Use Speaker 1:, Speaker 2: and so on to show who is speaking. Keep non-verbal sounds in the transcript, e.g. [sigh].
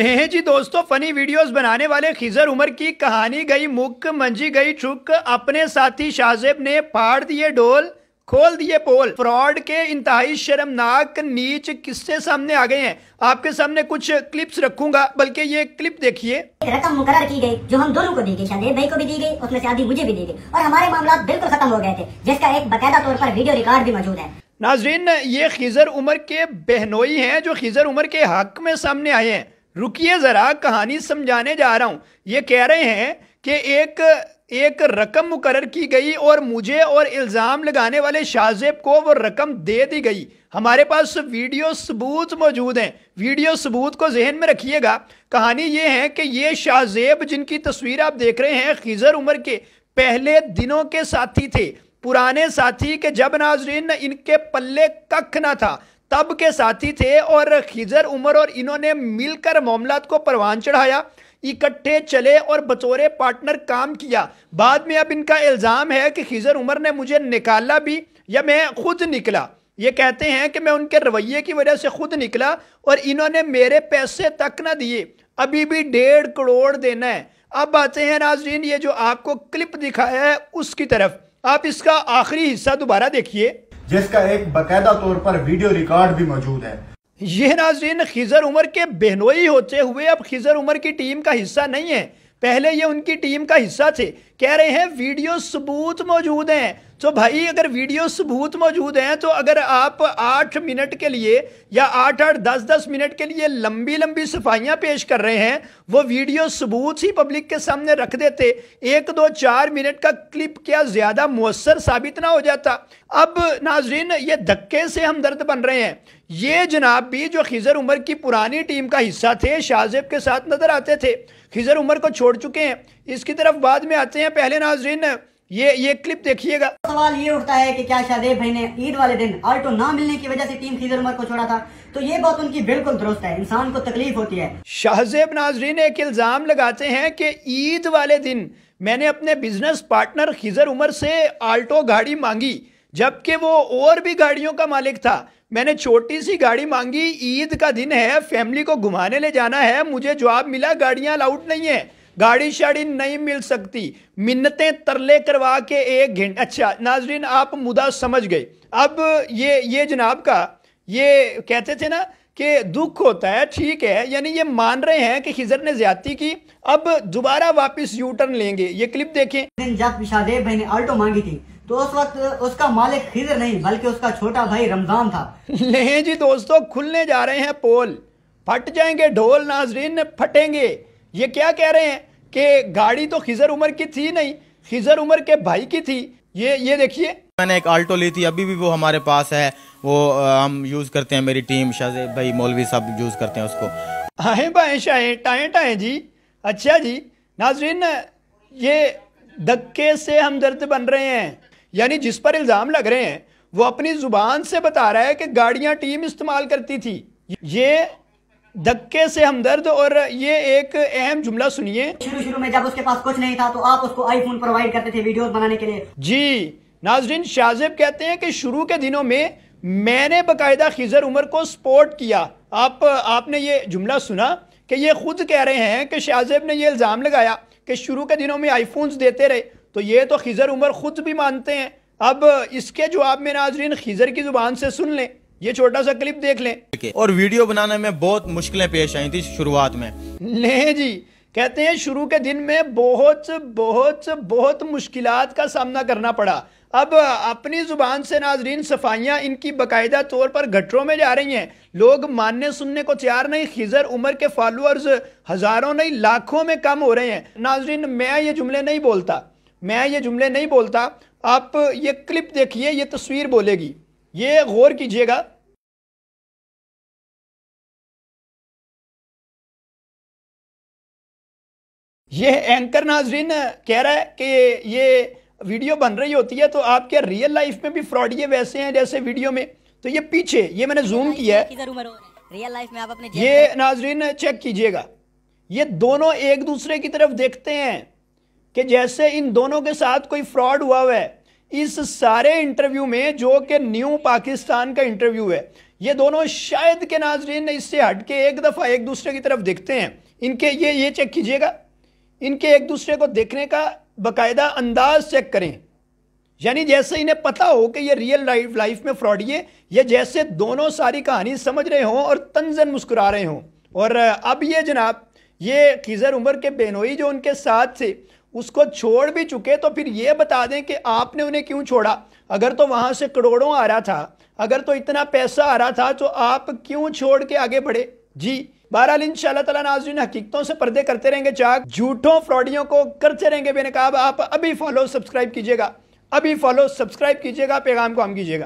Speaker 1: जी दोस्तों funny videos बनाने वाले खिजर उमर की कहानी गई मुक मंजी गई चुक अपने साथी शाहजेब ने फाड़ दिए डोल खोल दिए पोल फ्रॉड के इंतहाई शर्मनाक नीच किससे सामने आ गए हैं आपके सामने कुछ क्लिप्स रखूंगा बल्कि ये क्लिप देखिए रकम मुकर की गई जो हम दोनों को दी गई शादी भाई को भी दी गई उसमें से आधी मुझे भी दी गई और हमारे मामला बिल्कुल खत्म हो गए थे जिसका एक बकायदा तौर पर वीडियो रिकॉर्ड भी मौजूद है नाजरीन ये खिजर उमर के बहनोई है जो खिजर उमर के हक में सामने आए हैं रुकिए ज़रा कहानी समझाने जा रहा हूँ ये कह रहे हैं कि एक एक रकम मुकर की गई और मुझे और इल्ज़ाम लगाने वाले शाहजेब को वो रकम दे दी गई हमारे पास वीडियो सबूत मौजूद हैं वीडियो सबूत को जहन में रखिएगा कहानी ये है कि ये शाहजेब जिनकी तस्वीर आप देख रहे हैं खिजर उमर के पहले दिनों के साथी थे पुराने साथी के जब नाजरीन इनके पल्ले कख ना था तब के साथी थे और खिजर उमर और इन्होंने मिलकर मामलात को परवान चढ़ाया इकट्ठे चले और बतौरे पार्टनर काम किया बाद में अब इनका इल्ज़ाम है कि खिजर उमर ने मुझे निकाला भी या मैं खुद निकला ये कहते हैं कि मैं उनके रवैये की वजह से खुद निकला और इन्होंने मेरे पैसे तक ना दिए अभी भी डेढ़ करोड़ देना है अब आते हैं नाजरीन ये जो आपको क्लिप दिखाया है उसकी तरफ आप इसका आखिरी हिस्सा दोबारा देखिए जिसका एक बाकायदा तौर पर वीडियो रिकॉर्ड भी मौजूद है यह नाजरीन खिजर उमर के बहनोई होते हुए अब खिजर उमर की टीम का हिस्सा नहीं है पहले ये उनकी टीम का हिस्सा थे कह रहे हैं वीडियो सबूत मौजूद हैं तो भाई अगर वीडियो सबूत मौजूद हैं तो अगर आप आठ मिनट के लिए या आठ आठ दस दस मिनट के लिए लंबी लंबी सफाइयां पेश कर रहे हैं वो वीडियो सबूत ही पब्लिक के सामने रख देते एक दो चार मिनट का क्लिप क्या ज़्यादा मौसर साबित ना हो जाता अब नाजरीन ये धक्के से हम दर्द बन रहे हैं ये जनाब भी जो खिजर उमर की पुरानी टीम का हिस्सा थे शाहजेब के साथ नजर आते थे खिजर उमर को छोड़ चुके हैं इसकी तरफ बाद में आते हैं पहले नाजरीन ये ये क्लिप देखिएगा सवाल ये उठता है कि क्या शादेब भाई ने ईद वाले दिन आल्टो ना मिलने की वजह से टीम खीजर उमर को छोड़ा था तो ये बात उनकी बिल्कुल दुरुस्त है इंसान को तकलीफ होती है शाहजेब नाजरीन एक इल्ज़ाम लगाते हैं कि ईद वाले दिन मैंने अपने बिजनेस पार्टनर खिजर उमर से आल्टो गाड़ी मांगी जबकि वो और भी गाड़ियों का मालिक था मैंने छोटी सी गाड़ी मांगी ईद का दिन है फैमिली को घुमाने ले जाना है मुझे जवाब मिला गाड़ियाँ अलाउड नहीं है गाड़ी शाड़ी नहीं मिल सकती मिन्नतें तरले करवा के एक घंटे अच्छा नाजरीन आप मुदा समझ गए अब ये ये जनाब का ये कहते थे ना कि दुख होता है ठीक है यानी ये मान रहे हैं कि खिजर ने ज्यादा की अब दोबारा वापस यू टर्न लेंगे ये क्लिप देखें जब शादे मांगी थी तो उस वक्त उसका मालिक खिजर नहीं बल्कि उसका छोटा भाई रमजान था ले [laughs] जी दोस्तों खुलने जा रहे हैं पोल फट जाएंगे ढोल नाजरीन फटेंगे ये क्या कह रहे हैं कि गाड़ी तो खिजर उमर की थी नहीं खिजर उमर के भाई की थी ये ये देखिए मैंने एक आल्टो ली थी अभी भी वो हमारे पास है वो हम यूज़ करते हैं मेरी टीम शाहजेब भाई मौलवी साहब यूज़ करते हैं उसको आए बाहें शाहे टाए टाए जी अच्छा जी नाजरीन ये धक्के से हम दर्द बन रहे हैं यानी जिस पर इल्ज़ाम लग रहे हैं वो अपनी ज़ुबान से बता रहा है कि गाड़ियां टीम इस्तेमाल करती थी ये धक्के से हमदर्द और ये एक अहम जुमला सुनिए शुरू शुरू में जब उसके पास कुछ नहीं था तो आप उसको आईफोन प्रोवाइड करते थे वीडियोस बनाने के लिए जी नाजरीन शाहजेब कहते हैं कि शुरू के दिनों में मैंने बाकायदा खिजर उमर को सपोर्ट किया आप आपने ये जुमला सुना कि ये खुद कह रहे हैं कि शाहजेब ने यह इल्ज़ाम लगाया कि शुरू के दिनों में आईफोन देते रहे तो ये तो खिजर उमर खुद भी मानते हैं अब इसके जवाब में नाजरीन खिजर की ज़ुबान से सुन लें ये छोटा सा क्लिप देख लें और वीडियो बनाने में बहुत मुश्किलें पेश आई थी शुरुआत में नहीं जी कहते हैं शुरू के दिन में बहुत बहुत बहुत मुश्किल का सामना करना पड़ा अब अपनी ज़ुबान से नाजरीन सफाइयाँ इनकी बाकायदा तौर पर गटरों में जा रही हैं लोग मानने सुनने को तैयार नहीं खिजर उम्र के फॉलोअर्स हज़ारों नहीं लाखों में कम हो रहे हैं नाजरीन मैं ये जुमले नहीं बोलता मैं ये जुमले नहीं बोलता आप ये क्लिप देखिए ये तस्वीर बोलेगी ये गौर कीजिएगा ये एंकर नाजरीन कह रहा है कि ये वीडियो बन रही होती है तो आपके रियल लाइफ में भी फ्रॉड ये वैसे हैं जैसे वीडियो में तो ये पीछे ये मैंने जूम किया है रियल लाइफ में आप अपने ये नाजरीन चेक कीजिएगा ये दोनों एक दूसरे की तरफ देखते हैं कि जैसे इन दोनों के साथ कोई फ्रॉड हुआ हुआ है इस सारे इंटरव्यू में जो कि न्यू पाकिस्तान का इंटरव्यू है ये दोनों शायद के नाजरीन इससे हटके एक दफ़ा एक दूसरे की तरफ देखते हैं इनके ये ये चेक कीजिएगा इनके एक दूसरे को देखने का बाकायदा अंदाज चेक करें यानी जैसे इन्हें पता हो कि ये रियल लाइफ लाइफ में फ्रॉडिए ये जैसे दोनों सारी कहानी समझ रहे हों और तंजन मुस्कुरा रहे हों और अब ये जनाब ये खीजर उमर के बेनोई जो उनके साथ थे उसको छोड़ भी चुके तो फिर ये बता दें कि आपने उन्हें क्यों छोड़ा अगर तो वहां से करोड़ों आ रहा था अगर तो इतना पैसा आ रहा था तो आप क्यों छोड़ के आगे बढ़े जी बहरहाल इन तला नाजन हकीकतों से पर्दे करते रहेंगे चाक झूठों फ्रॉडियों को करते रहेंगे बेनकाब आप अभी फॉलो सब्सक्राइब कीजिएगा अभी फॉलो सब्सक्राइब कीजिएगा पैगाम को हम कीजिएगा